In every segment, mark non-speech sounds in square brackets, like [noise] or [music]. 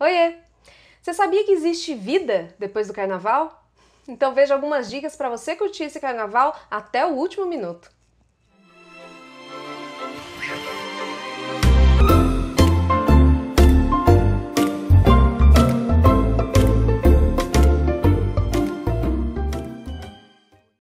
Oiê! Você sabia que existe vida depois do carnaval? Então veja algumas dicas para você curtir esse carnaval até o último minuto.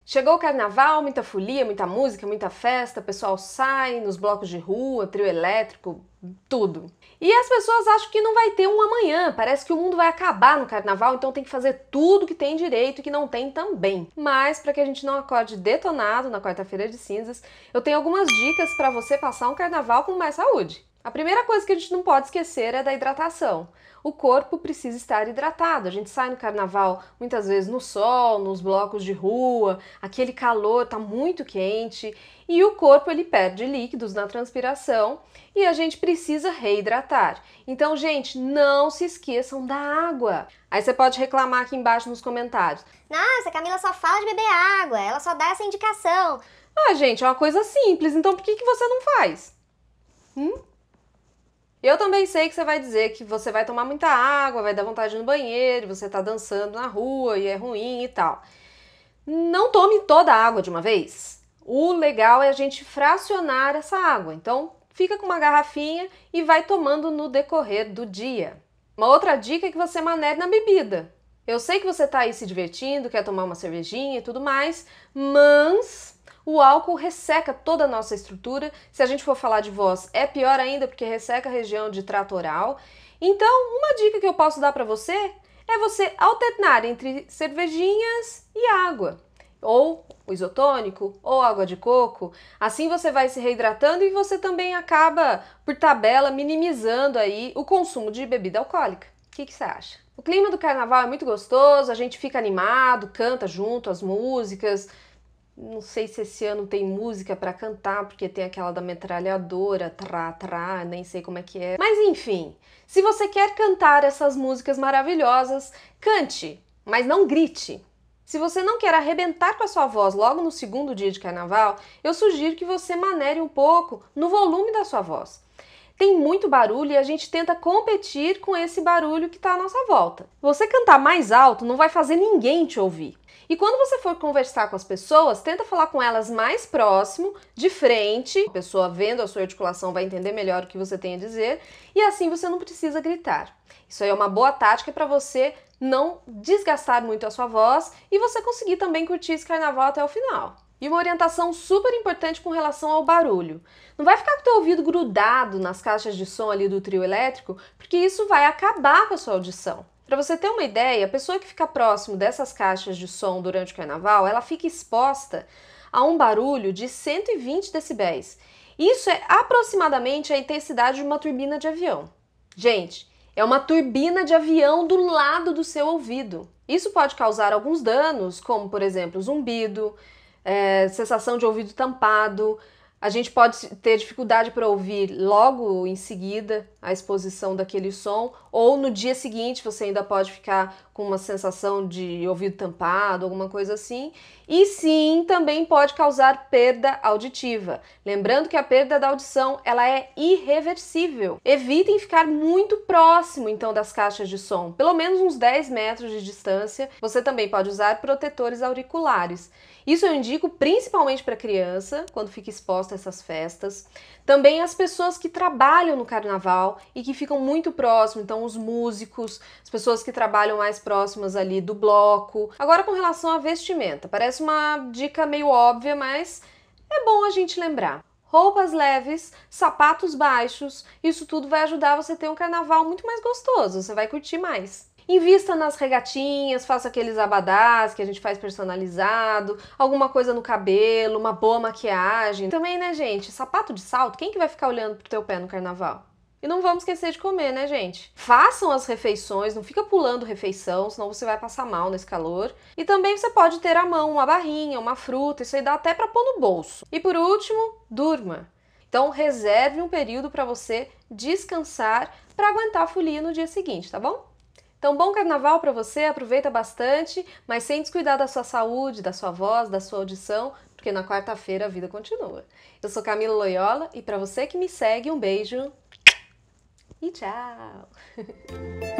Chegou o carnaval, muita folia, muita música, muita festa, o pessoal sai nos blocos de rua, trio elétrico, tudo. E as pessoas acham que não vai ter um amanhã, parece que o mundo vai acabar no carnaval, então tem que fazer tudo que tem direito e que não tem também. Mas para que a gente não acorde detonado na quarta-feira de cinzas, eu tenho algumas dicas para você passar um carnaval com mais saúde. A primeira coisa que a gente não pode esquecer é da hidratação. O corpo precisa estar hidratado. A gente sai no carnaval muitas vezes no sol, nos blocos de rua, aquele calor está muito quente e o corpo ele perde líquidos na transpiração e a gente precisa reidratar. Então, gente, não se esqueçam da água. Aí você pode reclamar aqui embaixo nos comentários. Nossa, a Camila só fala de beber água, ela só dá essa indicação. Ah, gente, é uma coisa simples, então por que, que você não faz? Hum? Eu também sei que você vai dizer que você vai tomar muita água, vai dar vontade no banheiro, você tá dançando na rua e é ruim e tal. Não tome toda a água de uma vez. O legal é a gente fracionar essa água. Então, fica com uma garrafinha e vai tomando no decorrer do dia. Uma outra dica é que você manere na bebida. Eu sei que você está aí se divertindo, quer tomar uma cervejinha e tudo mais, mas o álcool resseca toda a nossa estrutura. Se a gente for falar de voz, é pior ainda porque resseca a região de trato oral. Então, uma dica que eu posso dar para você é você alternar entre cervejinhas e água, ou isotônico, ou água de coco. Assim você vai se reidratando e você também acaba, por tabela, minimizando aí o consumo de bebida alcoólica. O que, que você acha? O clima do carnaval é muito gostoso, a gente fica animado, canta junto as músicas, não sei se esse ano tem música para cantar, porque tem aquela da metralhadora, trá, trá, nem sei como é que é. Mas enfim, se você quer cantar essas músicas maravilhosas, cante, mas não grite. Se você não quer arrebentar com a sua voz logo no segundo dia de carnaval, eu sugiro que você manere um pouco no volume da sua voz. Tem muito barulho e a gente tenta competir com esse barulho que está à nossa volta. Você cantar mais alto não vai fazer ninguém te ouvir. E quando você for conversar com as pessoas, tenta falar com elas mais próximo, de frente. A pessoa vendo a sua articulação vai entender melhor o que você tem a dizer e assim você não precisa gritar. Isso aí é uma boa tática para você não desgastar muito a sua voz e você conseguir também curtir esse carnaval até o final. E uma orientação super importante com relação ao barulho. Não vai ficar com o teu ouvido grudado nas caixas de som ali do trio elétrico, porque isso vai acabar com a sua audição. Para você ter uma ideia, a pessoa que fica próximo dessas caixas de som durante o carnaval, ela fica exposta a um barulho de 120 decibéis. Isso é aproximadamente a intensidade de uma turbina de avião. Gente, é uma turbina de avião do lado do seu ouvido. Isso pode causar alguns danos, como por exemplo zumbido, é, sensação de ouvido tampado. A gente pode ter dificuldade para ouvir logo em seguida a exposição daquele som, ou no dia seguinte você ainda pode ficar com uma sensação de ouvido tampado, alguma coisa assim. E sim, também pode causar perda auditiva. Lembrando que a perda da audição, ela é irreversível. Evitem ficar muito próximo então das caixas de som, pelo menos uns 10 metros de distância. Você também pode usar protetores auriculares. Isso eu indico principalmente para criança, quando fica exposta a essas festas. Também as pessoas que trabalham no carnaval e que ficam muito próximo, então os músicos, as pessoas que trabalham mais próximas ali do bloco. Agora, com relação à vestimenta, parece uma dica meio óbvia, mas é bom a gente lembrar. Roupas leves, sapatos baixos, isso tudo vai ajudar você a ter um carnaval muito mais gostoso, você vai curtir mais. Invista nas regatinhas, faça aqueles abadás que a gente faz personalizado, alguma coisa no cabelo, uma boa maquiagem. Também, né, gente, sapato de salto, quem que vai ficar olhando pro teu pé no carnaval? E não vamos esquecer de comer, né, gente? Façam as refeições, não fica pulando refeição, senão você vai passar mal nesse calor. E também você pode ter à mão uma barrinha, uma fruta, isso aí dá até para pôr no bolso. E por último, durma. Então reserve um período para você descansar para aguentar a folia no dia seguinte, tá bom? Então, bom carnaval para você, aproveita bastante, mas sem descuidar da sua saúde, da sua voz, da sua audição, porque na quarta-feira a vida continua. Eu sou Camila Loyola e para você que me segue, um beijo e tchau! [laughs]